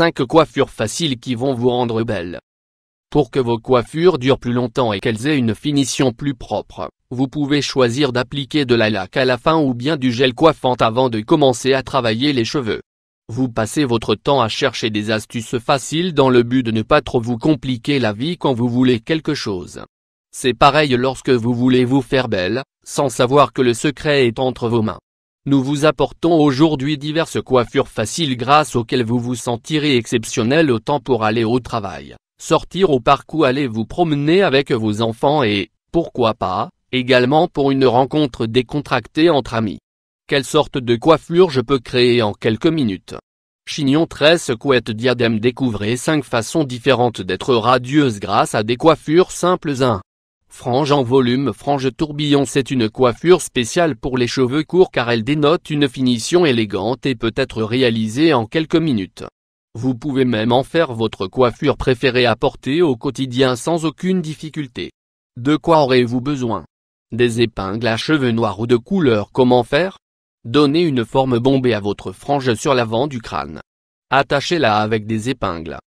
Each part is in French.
5 coiffures faciles qui vont vous rendre belle. Pour que vos coiffures durent plus longtemps et qu'elles aient une finition plus propre, vous pouvez choisir d'appliquer de la laque à la fin ou bien du gel coiffant avant de commencer à travailler les cheveux. Vous passez votre temps à chercher des astuces faciles dans le but de ne pas trop vous compliquer la vie quand vous voulez quelque chose. C'est pareil lorsque vous voulez vous faire belle, sans savoir que le secret est entre vos mains. Nous vous apportons aujourd'hui diverses coiffures faciles grâce auxquelles vous vous sentirez exceptionnel autant pour aller au travail, sortir au parc ou aller vous promener avec vos enfants et, pourquoi pas, également pour une rencontre décontractée entre amis. Quelle sorte de coiffure je peux créer en quelques minutes Chignon 13 couette diadème découvrez 5 façons différentes d'être radieuse grâce à des coiffures simples 1. Frange en volume Frange tourbillon C'est une coiffure spéciale pour les cheveux courts car elle dénote une finition élégante et peut être réalisée en quelques minutes. Vous pouvez même en faire votre coiffure préférée à porter au quotidien sans aucune difficulté. De quoi aurez-vous besoin Des épingles à cheveux noirs ou de couleur Comment faire Donnez une forme bombée à votre frange sur l'avant du crâne. Attachez-la avec des épingles.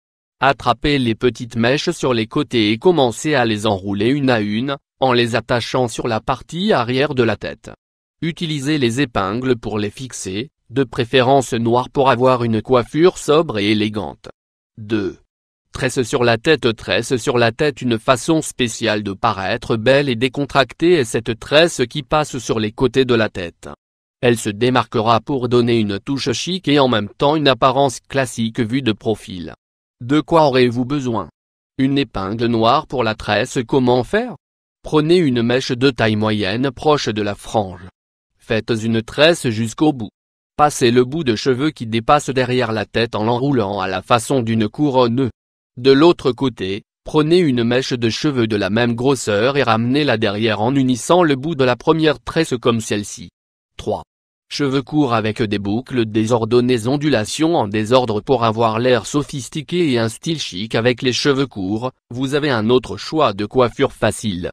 Attrapez les petites mèches sur les côtés et commencez à les enrouler une à une, en les attachant sur la partie arrière de la tête. Utilisez les épingles pour les fixer, de préférence noires pour avoir une coiffure sobre et élégante. 2. Tresse sur la tête Tresse sur la tête une façon spéciale de paraître belle et décontractée est cette tresse qui passe sur les côtés de la tête. Elle se démarquera pour donner une touche chic et en même temps une apparence classique vue de profil. De quoi aurez-vous besoin Une épingle noire pour la tresse Comment faire Prenez une mèche de taille moyenne proche de la frange. Faites une tresse jusqu'au bout. Passez le bout de cheveux qui dépasse derrière la tête en l'enroulant à la façon d'une couronne. De l'autre côté, prenez une mèche de cheveux de la même grosseur et ramenez-la derrière en unissant le bout de la première tresse comme celle-ci. 3 cheveux courts avec des boucles désordonnées ondulations en désordre pour avoir l'air sophistiqué et un style chic avec les cheveux courts, vous avez un autre choix de coiffure facile.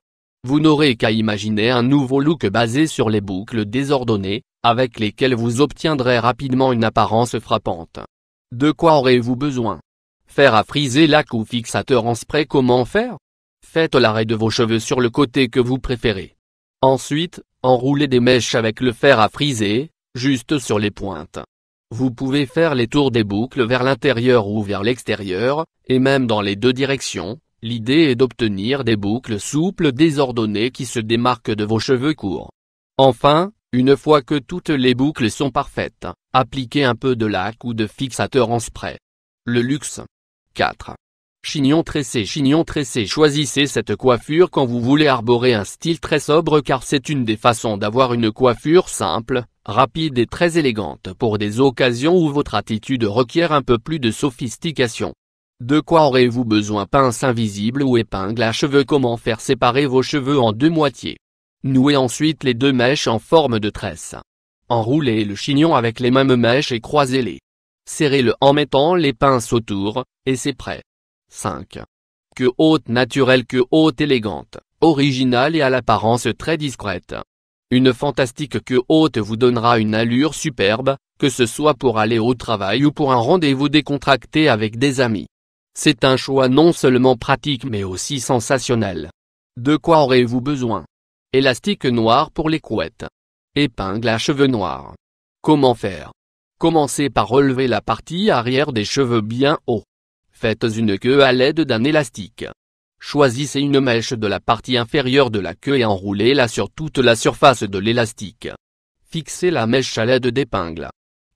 Vous n'aurez qu'à imaginer un nouveau look basé sur les boucles désordonnées, avec lesquelles vous obtiendrez rapidement une apparence frappante. De quoi aurez-vous besoin Faire à friser lac ou fixateur en spray comment faire Faites l'arrêt de vos cheveux sur le côté que vous préférez. Ensuite, enroulez des mèches avec le fer à friser, juste sur les pointes. Vous pouvez faire les tours des boucles vers l'intérieur ou vers l'extérieur, et même dans les deux directions, l'idée est d'obtenir des boucles souples désordonnées qui se démarquent de vos cheveux courts. Enfin, une fois que toutes les boucles sont parfaites, appliquez un peu de laque ou de fixateur en spray. Le luxe. 4. Chignon tressé Chignon tressé Choisissez cette coiffure quand vous voulez arborer un style très sobre car c'est une des façons d'avoir une coiffure simple, rapide et très élégante pour des occasions où votre attitude requiert un peu plus de sophistication. De quoi aurez-vous besoin Pince invisible ou épingle à cheveux Comment faire séparer vos cheveux en deux moitiés Nouez ensuite les deux mèches en forme de tresse. Enroulez le chignon avec les mêmes mèches et croisez-les. Serrez-le en mettant les pinces autour, et c'est prêt. 5. Que haute naturelle que haute élégante, originale et à l'apparence très discrète. Une fantastique queue haute vous donnera une allure superbe, que ce soit pour aller au travail ou pour un rendez-vous décontracté avec des amis. C'est un choix non seulement pratique mais aussi sensationnel. De quoi aurez-vous besoin Élastique noir pour les couettes. Épingle à cheveux noirs. Comment faire Commencez par relever la partie arrière des cheveux bien haut. Faites une queue à l'aide d'un élastique. Choisissez une mèche de la partie inférieure de la queue et enroulez-la sur toute la surface de l'élastique. Fixez la mèche à l'aide d'épingles.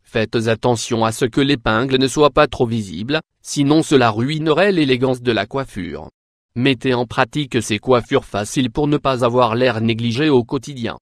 Faites attention à ce que l'épingle ne soit pas trop visible, sinon cela ruinerait l'élégance de la coiffure. Mettez en pratique ces coiffures faciles pour ne pas avoir l'air négligé au quotidien.